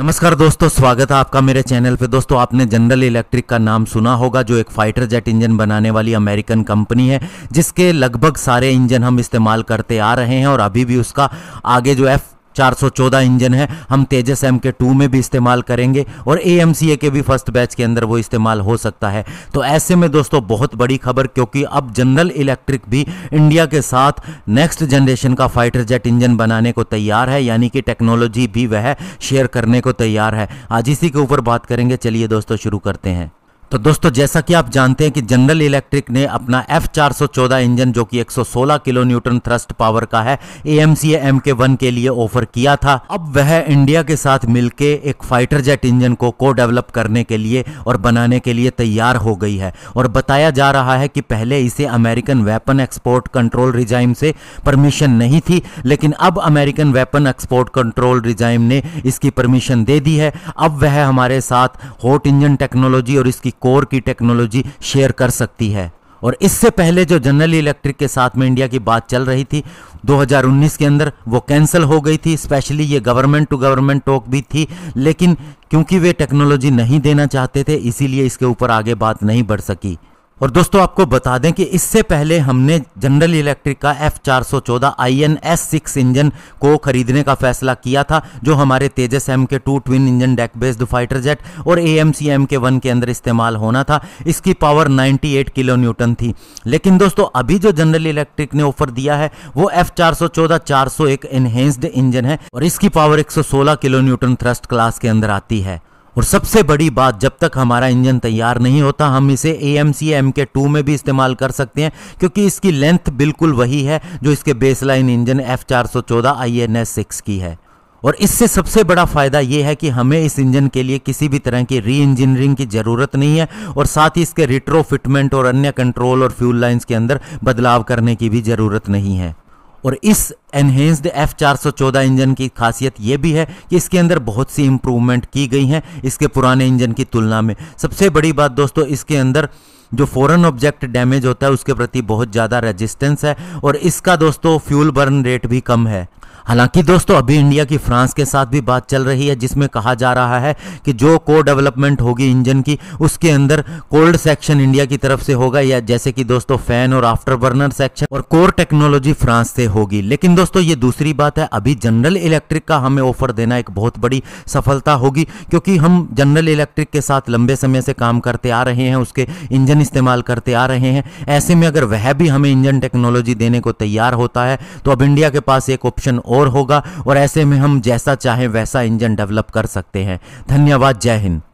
नमस्कार दोस्तों स्वागत है आपका मेरे चैनल पे दोस्तों आपने जनरल इलेक्ट्रिक का नाम सुना होगा जो एक फाइटर जेट इंजन बनाने वाली अमेरिकन कंपनी है जिसके लगभग सारे इंजन हम इस्तेमाल करते आ रहे हैं और अभी भी उसका आगे जो एफ 414 इंजन है हम तेजस एम के टू में भी इस्तेमाल करेंगे और ए के भी फर्स्ट बैच के अंदर वो इस्तेमाल हो सकता है तो ऐसे में दोस्तों बहुत बड़ी खबर क्योंकि अब जनरल इलेक्ट्रिक भी इंडिया के साथ नेक्स्ट जनरेशन का फाइटर जेट इंजन बनाने को तैयार है यानी कि टेक्नोलॉजी भी वह शेयर करने को तैयार है आज इसी के ऊपर बात करेंगे चलिए दोस्तों शुरू करते हैं तो दोस्तों जैसा कि आप जानते हैं कि जनरल इलेक्ट्रिक ने अपना एफ चौदह इंजन जो कि 116 किलो न्यूटन थ्रस्ट पावर का है A M C M K one के लिए ऑफर किया था अब वह इंडिया के साथ मिलकर एक फाइटर जेट इंजन को को डेवलप करने के लिए और बनाने के लिए तैयार हो गई है और बताया जा रहा है कि पहले इसे American weapon export control regime से परमिशन नहीं थी लेकिन अब American weapon export control regime ने इसकी परमिशन दे दी है अब वह हमारे साथ हॉट इंजन टेक्नोलॉजी और इसकी कोर की टेक्नोलॉजी शेयर कर सकती है और इससे पहले जो जनरल इलेक्ट्रिक के साथ में इंडिया की बात चल रही थी 2019 के अंदर वो कैंसिल हो गई थी स्पेशली ये गवर्नमेंट टू गवर्नमेंट टॉक भी थी लेकिन क्योंकि वे टेक्नोलॉजी नहीं देना चाहते थे इसीलिए इसके ऊपर आगे बात नहीं बढ़ सकी और दोस्तों आपको बता दें कि इससे पहले हमने जनरल इलेक्ट्रिक का एफ चार सौ चौदह I N S six engine को खरीदने का फैसला किया था जो हमारे Tejas M K two twin engine deck based fighter jet और A M C M K one के अंदर इस्तेमाल होना था इसकी पावर एट किलो न्यूटन थी लेकिन दोस्तों अभी जो जनरल इलेक्ट्रिक ने ऑफर दिया है वो एफ चार चार सौ चौदह सौ एक एनहेंस्ड इंजन है और इसकी पावर एक सौ सोलह किलो न्यूटन थ्रस्ट क्लास के अंदर आती है और सबसे बड़ी बात जब तक हमारा इंजन तैयार नहीं होता हम इसे A M C M K two में भी इस्तेमाल कर सकते हैं क्योंकि इसकी लेंथ बिल्कुल वही है जो इसके बेसलाइन इंजन एफ चार सौ चौदह आई एन एस सिक्स की है और इससे सबसे बड़ा फ़ायदा यह है कि हमें इस इंजन के लिए किसी भी तरह की री इंजीनियरिंग की ज़रूरत नहीं है और साथ ही इसके रिट्रो फिटमेंट और अन्य कंट्रोल और फ्यूल लाइन्स के अंदर बदलाव करने की भी ज़रूरत नहीं है और इस एनहेंस्ड एफ चौदह इंजन की खासियत यह भी है कि इसके अंदर बहुत सी इंप्रूवमेंट की गई हैं इसके पुराने इंजन की तुलना में सबसे बड़ी बात दोस्तों इसके अंदर जो फॉरन ऑब्जेक्ट डैमेज होता है उसके प्रति बहुत ज़्यादा रेजिस्टेंस है और इसका दोस्तों फ्यूल बर्न रेट भी कम है हालांकि दोस्तों अभी इंडिया की फ्रांस के साथ भी बात चल रही है जिसमें कहा जा रहा है कि जो को डेवलपमेंट होगी इंजन की उसके अंदर कोल्ड सेक्शन इंडिया की तरफ से होगा या जैसे कि दोस्तों फैन और आफ्टर बर्नर सेक्शन और कोर टेक्नोलॉजी फ्रांस से होगी लेकिन दोस्तों ये दूसरी बात है अभी जनरल इलेक्ट्रिक का हमें ऑफर देना एक बहुत बड़ी सफलता होगी क्योंकि हम जनरल इलेक्ट्रिक के साथ लंबे समय से काम करते आ रहे हैं उसके इंजन इस्तेमाल करते आ रहे हैं ऐसे में अगर वह भी हमें इंजन टेक्नोलॉजी देने को तैयार होता है तो अब इंडिया के पास एक ऑप्शन और और होगा और ऐसे में हम जैसा चाहें वैसा इंजन डेवलप कर सकते हैं धन्यवाद जय हिंद